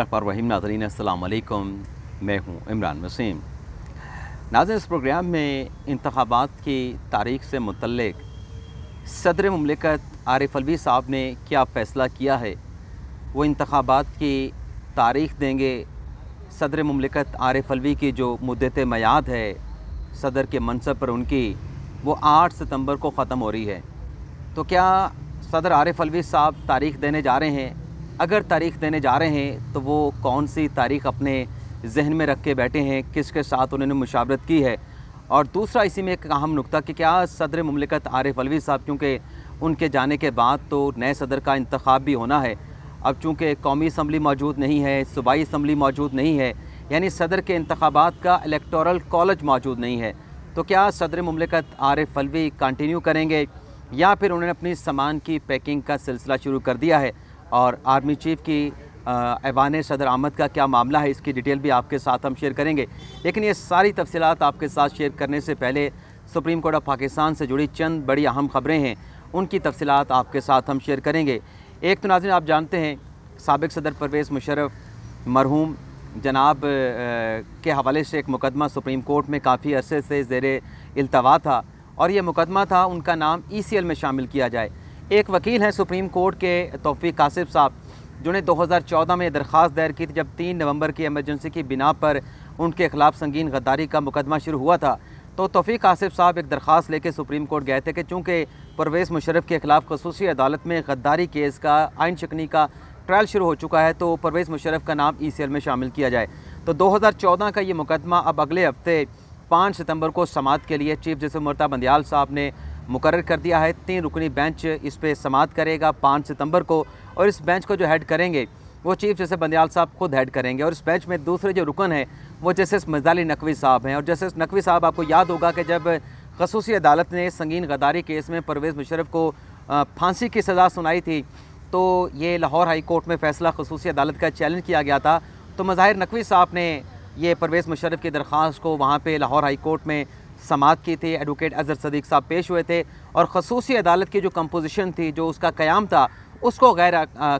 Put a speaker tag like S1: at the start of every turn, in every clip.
S1: रहीम नाजरीन अल्लाम मैं हूँ इमरान वसीम नाज़ इस प्रोग्राम में इंतबात की तारीख से मुतलक सदर ममलिकत आरिफ अलवी साहब ने क्या फ़ैसला किया है वो इंतबात की तारीख देंगे सदर ममलिकत आरिफ अलवी की जो मदत मैाद है सदर के मनसब पर उनकी वो आठ सितम्बर को ख़त्म हो रही है तो क्या सदर आरिफ अलवी साहब तारीख देने जा रहे हैं अगर तारीख देने जा रहे हैं तो वो कौन सी तारीख अपने जहन में रख के बैठे हैं किसके साथ उन्होंने मुशावरत की है और दूसरा इसी में एक अहम नुकता कि क्या सदर ममलिकत आरिफ अलवी साहब क्योंकि उनके जाने के बाद तो नए सदर का इंतखब भी होना है अब चूँकि कौमी इसम्बली मौजूद नहीं है सूबाई इसम्बली मौजूद नहीं है यानी सदर के इंतबात का इलेक्टोरल कॉलेज मौजूद नहीं है तो क्या सदर ममलिकत आरिफ अलवी कंटिन्यू करेंगे या फिर उन्होंने अपनी सामान की पैकिंग का सिलसिला शुरू कर दिया है और आर्मी चीफ की ऐवान सदर आमद का क्या मामला है इसकी डिटेल भी आपके साथ हम शेयर करेंगे लेकिन ये सारी तफसलत आपके साथ शेयर करने से पहले सुप्रीम कोर्ट ऑफ पाकिस्तान से जुड़ी चंद बड़ी अहम ख़बरें हैं उनकी तफसीत आपके साथ हम शेयर करेंगे एक तो नाजिन आप जानते हैं सबक सदर परवेज़ मुशरफ मरहूम जनाब के हवाले से एक मुकदमा सुप्रीम कोर्ट में काफ़ी अरसे से जेर अल्तवा था और ये मुकदमा था उनका नाम ई सी एल में शामिल किया जाए एक वकील हैं सुप्रीम कोर्ट के तोफ़ी कासिफ साहब जिन्हें 2014 में दरख्वास्त दायर की थी जब 3 नवंबर की एमरजेंसी की बिना पर उनके खिलाफ संगीन गद्दारी का मुकदमा शुरू हुआ था तो तोफ़ी कासिब साहब एक दरख्वास्त लेकर सुप्रीम कोर्ट गए थे कि चूँकि परवेज़ मुशरफ के खिलाफ खसूसी अदालत में गद्दारी केस का आइन शकनी का ट्रायल शुरू हो चुका है तो परवेज़ मुशरफ का नाम ई में शामिल किया जाए तो 2014 का ये मुकदमा अब अगले हफ्ते पाँच सितंबर को समात के लिए चीफ जस्टिस मुर्ता बंदयाल साहब ने मुकर कर दिया है तीन रुकनी बेंच इस पर समात करेगा पाँच सितंबर को और इस बेंच को जो हेड करेंगे वो चीफ जस्टिस बंदयाल साहब खुद हेड करेंगे और इस बेंच में दूसरे जो रुकन हैं वो जस्टिस मजदाली नकवी साहब हैं और जस्टिस नकवी साहब आपको याद होगा कि जब खसूसी अदालत ने संगीन गदारी केस में परवेज़ मुशरफ को फांसी की सज़ा सुनाई थी तो ये लाहौर हाई कोर्ट में फ़ैसला खसूसी अदालत का चैलेंज किया गया था तो मज़ाहिर नकवी साहब ने ये परवेज़ मुशरफ की दरख्वास्त को वहाँ पर लाहौर हाई कोर्ट में समात की थी एडवोकेट अजहर सदीक साहब पेश हुए थे और खसूस अदालत की जो कंपोजिशन थी जो उसका क़्याम था उसको गैर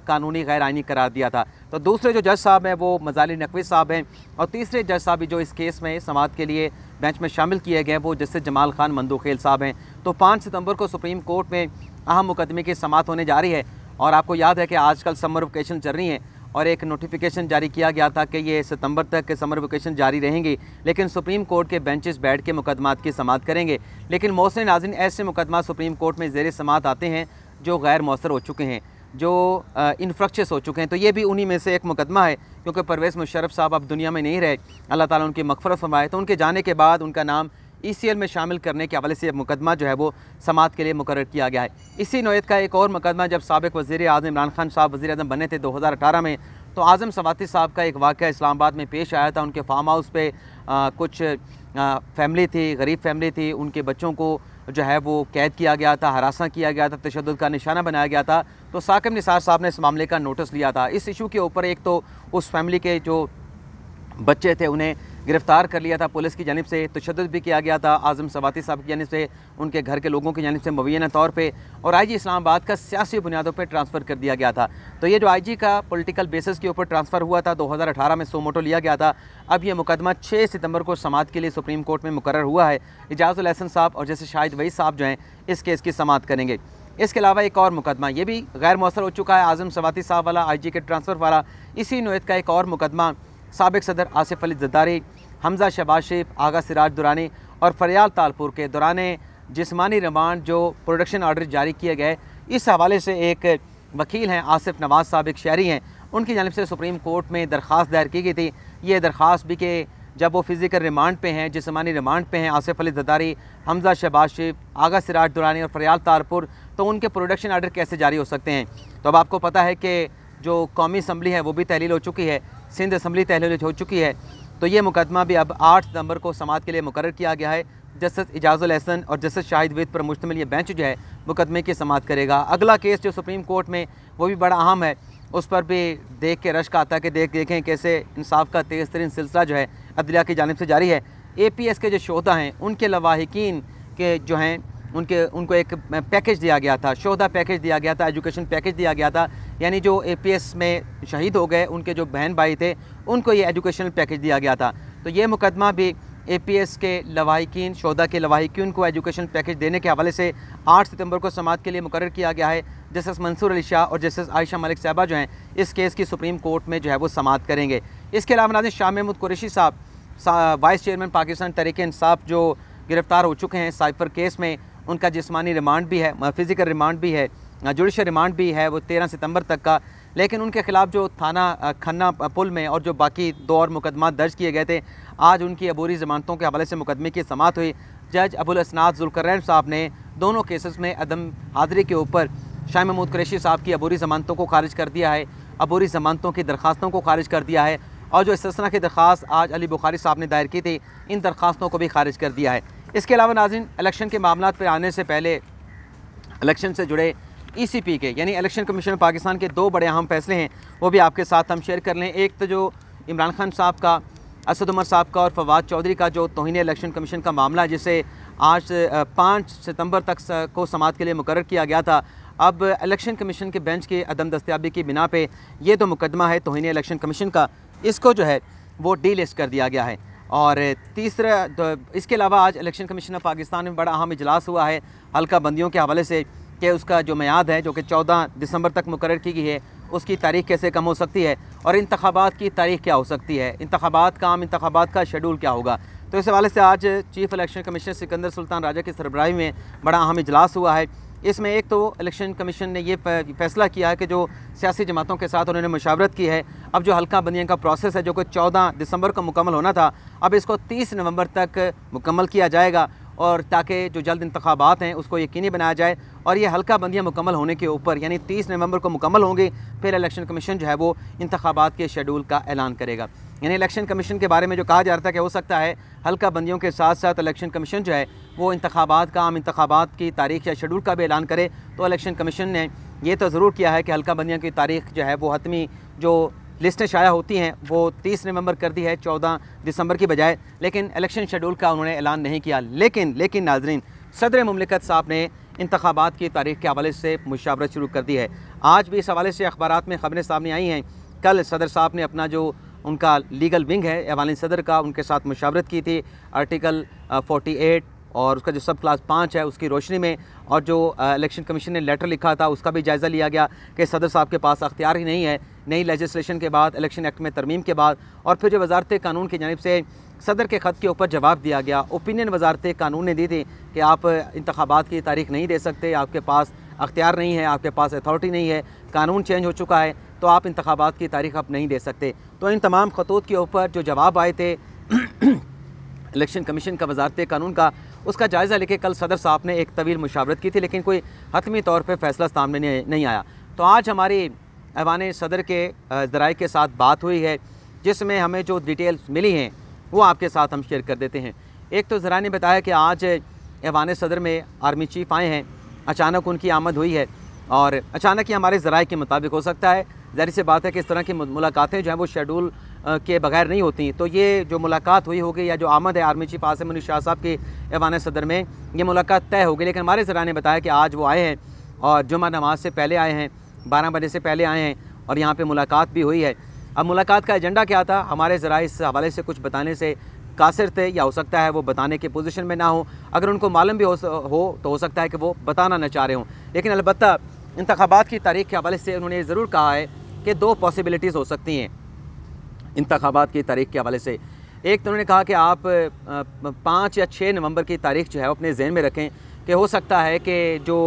S1: कानूनी गैर आइनी करार दिया था तो दूसरे जो जज साहब हैं वो मजाली नकवी साहब हैं और तीसरे जज साहब भी जो इस केस में समात के लिए बेंच में शामिल किए गए वो जस्टिस जमाल खान मंदूखेल साहब हैं तो पाँच सितम्बर को सुप्रीम कोर्ट में अहम मुकदमे की समात होने जा रही है और आपको याद है कि आजकल समर वोकेशन चल रही है और एक नोटिफिकेशन जारी किया गया था कि ये सितंबर तक के समर वोकेशन जारी रहेंगी लेकिन सुप्रीम कोर्ट के बेंचेस बैठ के मुकदमात की समात करेंगे लेकिन मौसम नाजिन ऐसे मुकदमा सुप्रीम कोर्ट में जेर समात आते हैं जो गैर मौसर हो चुके हैं जो इनफ्रक्चस हो चुके हैं तो ये भी उन्हीं में से एक मुकदमा है क्योंकि परवेज़ मुशरफ साहब अब दुनिया में नहीं रहे अल्लाह ताला उनकी मकफरत फरमाए तो उनके जाने के बाद उनका नाम ई e में शामिल करने के हवाले से मुकदमा जो है वो समात के लिए मुकर किया गया है इसी नोयत का एक और मुकदमा जब सबक वज़ी अजम इमरान खान साहब वज़ी अजम बने थे दो हज़ार अठारह में तो आज़म सवाती साहब का एक वाक़ इस्लामाबाद में पेश आया था उनके फार्म हाउस पर कुछ फैमिली थी गरीब फैमिली थी उनके बच्चों को जो है वो कैद किया गया था हरासा किया गया था तशद का निशाना बनाया गया था तो साकिब निसार साहब ने इस मामले का नोटिस लिया था इस इशू के ऊपर एक तो उस फैमिली के जो बच्चे थे उन्हें गिरफ्तार कर लिया था पुलिस की जानब से तशद तो भी किया गया था आज़म सवाती साहब की जानब से उनके घर के लोगों की जानब से मुबैना तौर पर और आई जी इस्लामाबाद का सियासी बुनियादों पर ट्रांसफ़र कर दिया गया था तो ये जो आई जी का पोलिटिकल बेसिस के ऊपर ट्रांसफ़र हुआ था दो हज़ार अठारह में सोमोटो लिया गया था अब यह मुकदमा छः सितम्बर को समात के लिए सुप्रीम कोर्ट में मुकर हुआ है एजाज़ुलहसन साहब और जैसे शाहिद वही साहब जो हैं इस केस की समात करेंगे इसके अलावा एक और मुकदमा ये भी गैर मौसर हो चुका है आज़म सवाती साहब वाला आईजी के ट्रांसफ़र वाला इसी नोयत का एक और मुकदमा सबक सदर आसिफ अली ज़द्दारी हमजा शबाज शरीफ आगा सिराज दुरानी और फरियाल तालपुर के दौरान जिसमानी रिमांड जो प्रोडक्शन ऑर्डर जारी किए गए इस हवाले से एक वकील हैं आसिफ नवाज साहब एक शहरी हैं उनकी जानब से सुप्रीम कोर्ट में दरख्वास्त दायर की गई थी ये दरख्वास्त भी कि जब वो फिज़िकल रिमांड पे हैं जिसमानी रिमांड पे हैं आसिफ अली ददारी हमजा शहबाज शिफ़ आगा सिराज दुरानी और फरियाल तारपुर तो उनके प्रोडक्शन आर्डर कैसे जारी हो सकते हैं तो अब आपको पता है कि जो कौमी असम्बली है वो भी तहलील हो चुकी है सिंध असम्बली तहलील हो चुकी है तो ये मुकदमा भी अब आठ सितंबर को समात के लिए मुकर किया गया है जस्टिस एजाजुल हसन और जस्टिस शाहिद वेद पर मुश्तमिल ये बेंच जो है मुकदमे की समात करेगा अगला केस जो सुप्रीम कोर्ट में वो भी बड़ा अहम है उस पर भी देख के रश का आता है कि देख देखें कैसे इंसाफ का तेज़ तरीन सिलसिला जो है अदलिया की जानब से जारी है ए पी एस के जो शोधा हैं उनके लवाहिकीन के जो हैं उनके उनको एक पैकेज दिया गया था शोधा पैकेज दिया गया था एजुकेशन पैकेज दिया गया था यानी जो ए में शहीद हो गए उनके जो बहन भाई थे उनको ये एजुकेशनल पैकेज दिया गया था तो ये मुकदमा भी ए के लवाकिन शोधा के लवाकिन को एजुकेशन पैकेज देने के हवाले से 8 सितंबर को समात के लिए मुकर किया गया है जस्टिस मंसूर अली शाह और जस्टिस आयशा मलिक साहबा जो हैं इस केस की सुप्रीम कोर्ट में जो है वो समात करेंगे इसके अलावा नाजिन शाह महमूद कुरेशी साहब वाइस चेयरमैन पाकिस्तान तरीके इंसाफ जो गिरफ़्तार हो चुके हैं साइफर केस में उनका जिसमानी रिमांड भी है फ़िज़िकल रिमांड भी है जुडिशल रिमांड भी है वो तेरह सितंबर तक का लेकिन उनके ख़िलाफ़ जो थाना खन्ना पुल में और जो बाकी दो और मुकदमा दर्ज किए गए थे आज उनकी अबूरी ज़मानतों के हवाले से मुकदमे की समात हुई जज अबुल असनाद जुलकरैन साहब ने दोनों केसेस में अदम हाजिरी के ऊपर शाह महमूद कुरेशी साहब की अबूरी ज़मानतों को खारिज कर दिया है अबूरी ज़मानतों की दरखास्तों को खारिज कर दिया है और जो इस की दरख्वास्त आज अली बुखारी साहब ने दायर की थी इन दरख्वास्तों को भी खारिज कर दिया है इसके अलावा नाजिन इलेक्शन के मामला पर आने से पहले इलेक्शन से जुड़े ई सी पी के यानी इलेक्शन कमीशन पाकिस्तान के दो बड़े अहम फैसले हैं वो भी आपके साथ हम शेयर कर लें एक तो जो इमरान खान साहब का असद उमर साहब का और फवाद चौधरी का जो तोहनी इलेक्शन कमीशन का मामला जिसे आज पाँच सितंबर तक को समात के लिए मुकर किया गया था अब इलेक्शन कमीशन के बेंच की अदम दस्तियाबी की बिना पे ये तो मुकदमा है तोहनी इलेक्शन कमीशन का इसको जो है वो डी लिस्ट कर दिया गया है और तीसरा तो इसके अलावा आज इलेक्शन कमीशन ऑफ पाकिस्तान में बड़ा अहम इजलास हुआ है हल्का बंदियों के हवाले से कि उसका जो मैद है जो कि चौदह दिसंबर तक मुकर की गई है उसकी तारीख कैसे कम हो सकती है और इंतबात की तारीख क्या हो सकती है इंतबात का आम इंतबात का शेड्यूल क्या होगा तो इस हवाले से आज chief election commissioner Sikandar Sultan Raja की सरबराही में बड़ा अहम इजलास हुआ है इसमें एक तो इलेक्शन कमीशन ने ये फैसला किया है कि जो सियासी जमातों के साथ उन्होंने मशावरत की है अब जो हल्का बंदियों का प्रोसेस है जो कि चौदह दिसंबर को मुकम्मल होना था अब इसको तीस नवंबर तक मुकम्मल किया जाएगा और ताकि जो जल्द इंतबात हैं उसको यकीनी बनाया जाए और ये हल्का बंदियाँ मुकम्मल होने के ऊपर यानी तीस नवंबर को मुकम्मल होंगी फिर इलेक्शन कमीशन जो है वो इंतबात के शेड्यूल का ऐलान करेगा यानी इलेक्शन कमीशन के बारे में जो कहा जा रहा था कि हो सकता है हल्का बंदियों के साथ साथ इलेक्शन कमीशन जो है वो इंतबात का आम इंतबात की तारीख या शेड्यूल का भी ऐलान करे तो इलेक्शन कमीशन ने यह तो ज़रूर किया है कि हल्का बंदियों की तारीख जो है वो हतमी जो लिस्टें शाया होती हैं वो तीस नवंबर कर दी है चौदह दिसंबर की बजाय लेकिन इलेक्शन शेड्यूल का उन्होंने ऐलान नहीं किया लेकिन लेकिन नाजरीन सदर ममलिकत साहब ने इंतबात की तारीख के हवाले से मुशावरत शुरू कर दी है आज भी इस हवाले से अखबार में खबरें सामने आई हैं कल सदर साहब ने अपना जो उनका लीगल विंग है एवालिन सदर का उनके साथ मुशावरत की थी आर्टिकल 48 और उसका जो सब क्लास पाँच है उसकी रोशनी में और जो इलेक्शन कमीशन ने लेटर लिखा था उसका भी जायज़ा लिया गया कि सदर साहब के पास अख्तियार ही नहीं है नई लेजिस्लेशन के बाद इलेक्शन एक्ट में तरमीम के बाद और फिर जो वजारत कानून की जानब से सदर के ख़त के ऊपर जवाब दिया गया ओपिनियन वजारत कानून ने दी थी कि आप इंतबात की तारीख नहीं दे सकते आपके पास अख्तियार नहीं है आपके पास अथॉरिटी नहीं है कानून चेंज हो चुका है तो आप इंतबात की तारीख आप नहीं दे सकते तो इन तमाम खतूत के ऊपर जो जवाब आए थे इलेक्शन कमीशन का वजारत कानून का उसका जायज़ा लेके कल सदर साहब ने एक तवील मुशावरत की थी लेकिन कोई हतमी तौर पर फैसला सामने नहीं आया तो आज हमारी ऐवान सदर के ज़राए के साथ बात हुई है जिसमें हमें जो डिटेल्स मिली हैं वो आपके साथ हम शेयर कर देते हैं एक तो ज़रा ने बताया कि आज ऐवान सदर में आर्मी चीफ आए हैं अचानक उनकी आमद हुई है और अचानक ही हमारे ज़राए के मुताबिक हो सकता है जाहिर सी बात है कि इस तरह की मुलाकातें जो हैं वो शेड्यूल के बगैर नहीं होती तो ये जो मुलाकात हुई होगी या जो आमद है आर्मी चीफ आसम अली शाह साहब के ऐवान सदर में ये मुलाकात तय होगी लेकिन हमारे जरा ने बताया कि आज वो आए हैं और जुमा नमाज से पहले आए हैं बारह बजे से पहले आए हैं और यहाँ पर मुलाकात भी हुई है अब मुलाकात का एजेंडा क्या था हमारे ज़रा इस हवाले से कुछ बताने से कासिर थे या हो सकता है वो बताने के पोजीशन में ना हो अगर उनको मालूम भी हो, हो तो हो सकता है कि वो बताना ना चाह रहे हों लेकिन अलबत्त इंतबात की तारीख के हवाले से उन्होंने ज़रूर कहा है कि दो पॉसिबिलिटीज़ हो सकती हैं इंतबात की तारीख के हवाले से एक तो उन्होंने कहा कि आप पाँच या छः नवंबर की तारीख जो है अपने जहन में रखें कि हो सकता है कि जो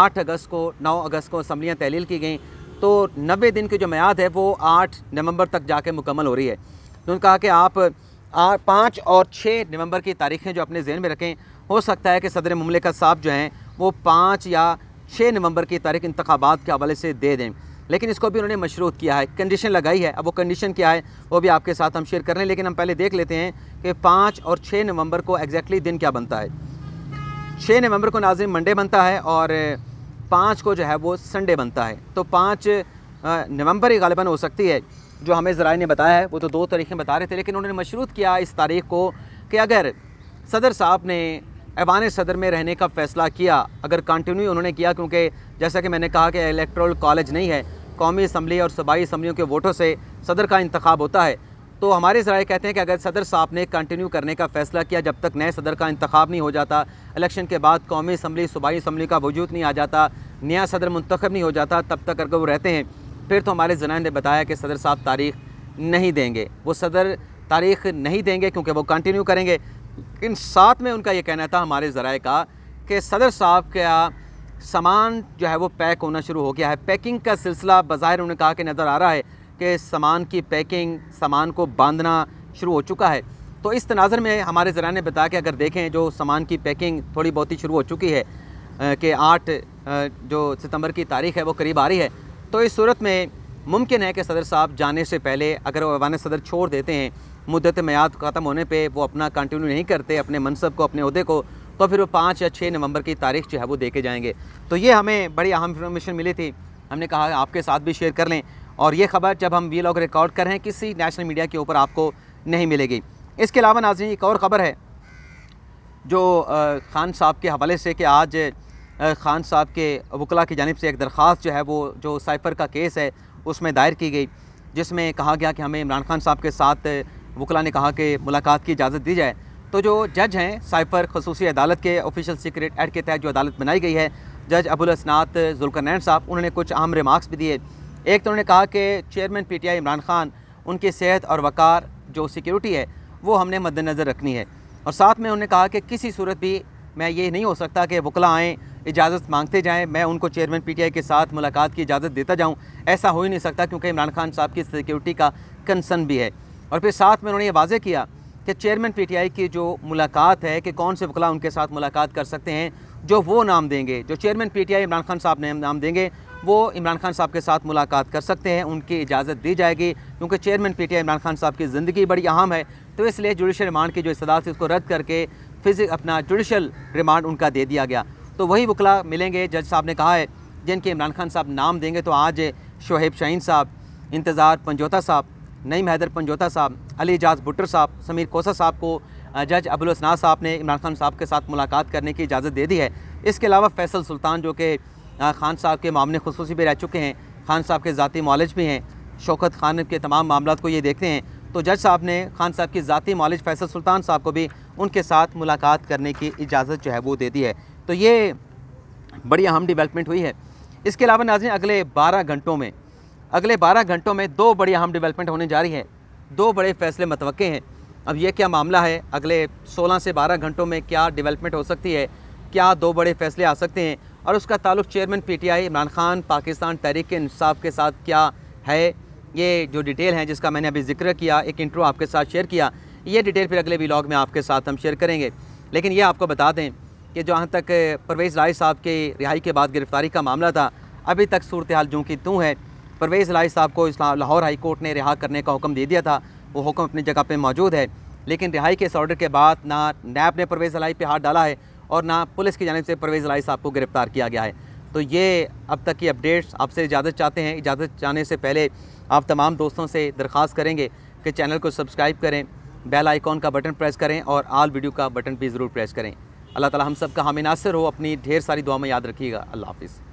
S1: आठ अगस्त को नौ अगस्त को असम्बलियाँ तहलील की गई तो नबे दिन की जो मैद है वो आठ नवंबर तक जाके मुकम्मल हो रही है तो उन्होंने कहा कि आप पाँच और छः नवंबर की तारीखें जो अपने जहन में रखें हो सकता है कि सदर ममलिका साहब जो हैं वो पाँच या छः नवंबर की तारीख इंतबात के हवाले से दे दें लेकिन इसको भी उन्होंने मशरूत किया है कंडीशन लगाई है अब वो कंडीशन क्या है वो भी आपके साथ हम शेयर कर रहे हैं लेकिन हम पहले देख लेते हैं कि पाँच और छः नवंबर को एग्जैक्टली दिन क्या बनता है छः नवंबर को नाजिम मंडे बनता है और पाँच को जो है वो संडे बनता है तो पाँच नवंबर ही गालिबा हो सकती है जो हमें ज़रा ने बताया है वो तो दो तारीखें बता रहे थे लेकिन उन्होंने मशरूत किया इस तारीख को कि अगर सदर साहब ने ऐवान सदर में रहने का फैसला किया अगर कंटिन्यू उन्होंने किया क्योंकि जैसा कि मैंने कहा कि इलेक्ट्रल कॉलेज नहीं है कौमी असम्बली और सूबाई असम्बलियों के वोटों से सदर का इंतखब होता है तो हमारे जरा कहते हैं कि अगर सदर साहब ने कंटिन्यू करने का फैसला किया जब तक नए सदर का इंतबाब नहीं हो जाता इलेक्शन के बाद कौमी असम्बली सूबाई असम्बली का वजूद नहीं आ जाता नया सदर मंतखब नहीं हो जाता तब तक अगर वो रहते हैं फिर तो हमारे जनान ने बताया कि सदर साहब तारीख नहीं देंगे वो सदर तारीख नहीं देंगे क्योंकि वो कंटिन्यू करेंगे लेकिन साथ में उनका ये कहना था हमारे ज़राए का कि सदर साहब का सामान जो है वो पैक होना शुरू हो गया है पैकिंग का सिलसिला बाहर उन्होंने कहा कि नज़र आ रहा है कि सामान की पैकिंग सामान को बांधना शुरू हो चुका है तो इस तनाजर में हमारे ज़रा ने बताया कि अगर देखें जो सामान की पैकिंग थोड़ी बहुत ही शुरू हो चुकी है कि आठ जो सितंबर की तारीख है वो करीब आ रही है तो इस सूरत में मुमकिन है कि सदर साहब जाने से पहले अगर वो सदर छोड़ देते हैं मुद्दत मैाद ख़त्म होने पर वो अपना कंटिन्यू नहीं करते अपने मनसब को अपने अहदे को तो फिर वो पाँच या छः नवंबर की तारीख जो है वो के जाएंगे तो ये हमें बड़ी अहम इन्फॉर्मेशन मिली थी हमने कहा आपके साथ भी शेयर कर लें और ये खबर जब हम वी लॉग रिकॉर्ड कर रहे हैं किसी नेशनल मीडिया के ऊपर आपको नहीं मिलेगी इसके अलावा नाजी एक और ख़बर है जो खान साहब के हवाले से कि आज खान साहब के वकला की जानब से एक दरख्वास्त जो है वो जो साइफर का केस है उसमें दायर की गई जिसमें कहा गया कि हमें इमरान खान साहब के साथ वकला ने कहा कि मुलाकात की इजाज़त दी जाए तो जो जज हैं साइफर खसूसी अदालत के ऑफिशियल सीक्रेट एक्ट के तहत जो अदालत बनाई गई है जज अबुल असनात जुल्करनैन साहब उन्होंने कुछ अहम रिमार्क्स भी दिए एक तो उन्होंने कहा कि chairman P T I Imran Khan उनकी सेहत और वक़ार जो सिक्योरिटी है वो हमने मद्दनज़र रखनी है और साथ में उन्होंने कहा कि किसी सूरत भी मैं ये नहीं हो सकता कि वकला आएँ इजाज़त मांगते जाएँ मैं उनको चेयरमैन आई के साथ मुलाकात की इजाज़त देता जाऊँ ऐसा हो ही नहीं सकता क्योंकि इमरान खान साहब की सिक्योरिटी का कंसर्न भी है और फिर साथ में उन्होंने ये वाजे किया कि चेयरमैन पीटीआई की जो मुलाकात है कि कौन से वकला उनके साथ मुलाकात कर सकते हैं जो वो नाम देंगे जो चेयरमैन पीटीआई इमरान खान साहब ने नाम देंगे वो इमरान खान साहब के साथ मुलाकात कर सकते हैं उनकी इजाज़त दी जाएगी क्योंकि चेयरमैन पीटीआई इमरान खान साहब की ज़िंदगी बड़ी अहम है तो इसलिए जुडिशल रिमांड की जो इस्तदात थी उसको रद्द करके फिजिक अपना जुडिशल रिमांड उनका दे दिया गया तो वही वकला मिलेंगे जज साहब ने कहा है जिनके इमरान खान साहब नाम देंगे तो आज शोहेब शाहीन साहब इंतज़ार पंजोता साहब नईम हैदर पंजोता साहब अली एजाज भुट्टर साहब समीर कोसा साहब को जज अबुलसना साहब ने इमरान खान साहब के साथ मुलाकात करने की इजाज़त दे दी है इसके अलावा फैसल सुल्तान जो कि खान साहब के मामले खसूस भी रह चुके हैं खान साहब के ज़ाती मॉलेज भी हैं शौकत खान के तमाम मामला को ये देखते हैं तो जज साहब ने खान साहब की ज़ाती मॉलेज फैसल सुल्तान साहब को भी उनके साथ मुलाकात करने की इजाज़त जो है वो दे दी है तो ये बड़ी अहम डिवेलपमेंट हुई है इसके अलावा नाजन अगले बारह घंटों में अगले 12 घंटों में दो बड़ी अहम डेवलपमेंट होने जा रही हैं दो बड़े फैसले मतवक़े हैं अब यह क्या मामला है अगले 16 से 12 घंटों में क्या डेवलपमेंट हो सकती है क्या दो बड़े फैसले आ सकते हैं और उसका ताल्लुक चेयरमैन पीटीआई इमरान खान पाकिस्तान तहरीक इंसाफ के साथ क्या है ये जो डिटेल हैं जिसका मैंने अभी जिक्र किया एक इंटरव्यू आपके साथ शेयर किया ये डिटेल फिर अगले ब्लॉग में आपके साथ हम शेयर करेंगे लेकिन ये आपको बता दें कि जहाँ तक परवेज़ राय साहब के रिहाई के बाद गिरफ़्तारी का मामला था अभी तक सूरत हाल जूँ की तू है परवेज़ लाई साहब को इस्ला लाहौर हाई कोर्ट ने रिहा करने का हुक्म दे दिया था वो हुक्म अपनी जगह पे मौजूद है लेकिन रिहाई के इस ऑर्डर के बाद ना नैब ने परवेज़ लाई पे हाथ डाला है और ना पुलिस की जानब से परवेज़ लाई साहब को गिरफ़्तार किया गया है तो ये अब तक की अपडेट्स आपसे इजाज़त चाहते हैं इजाज़त चाहने से पहले आप तमाम दोस्तों से दरख्वास्त करेंगे कि चैनल को सब्सक्राइब करें बेल आइकॉन का बटन प्रेस करें और आल वीडियो का बटन भी ज़रूर प्रेस करें अल्लाह ताला हम सब का हामिनासर हो अपनी ढेर सारी दुआ में याद रखिएगा अल्लाह हाफिज़